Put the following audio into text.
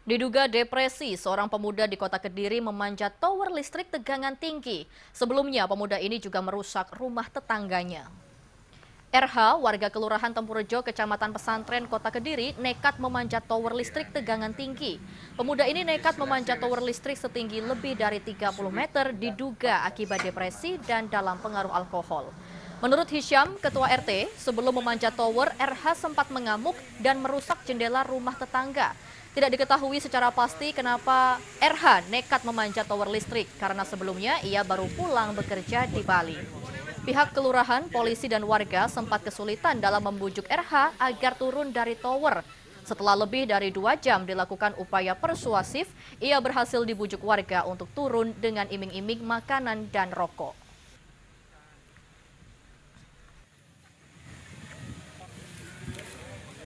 Diduga depresi, seorang pemuda di kota Kediri memanjat tower listrik tegangan tinggi. Sebelumnya, pemuda ini juga merusak rumah tetangganya. RH, warga Kelurahan Tempurjo, Kecamatan Pesantren, Kota Kediri, nekat memanjat tower listrik tegangan tinggi. Pemuda ini nekat memanjat tower listrik setinggi lebih dari 30 meter diduga akibat depresi dan dalam pengaruh alkohol. Menurut Hisham, Ketua RT, sebelum memanjat tower, RH sempat mengamuk dan merusak jendela rumah tetangga. Tidak diketahui secara pasti kenapa RH nekat memanjat tower listrik karena sebelumnya ia baru pulang bekerja di Bali. Pihak kelurahan, polisi, dan warga sempat kesulitan dalam membujuk RH agar turun dari tower setelah lebih dari dua jam dilakukan upaya persuasif, ia berhasil dibujuk warga untuk turun dengan iming-iming makanan dan rokok.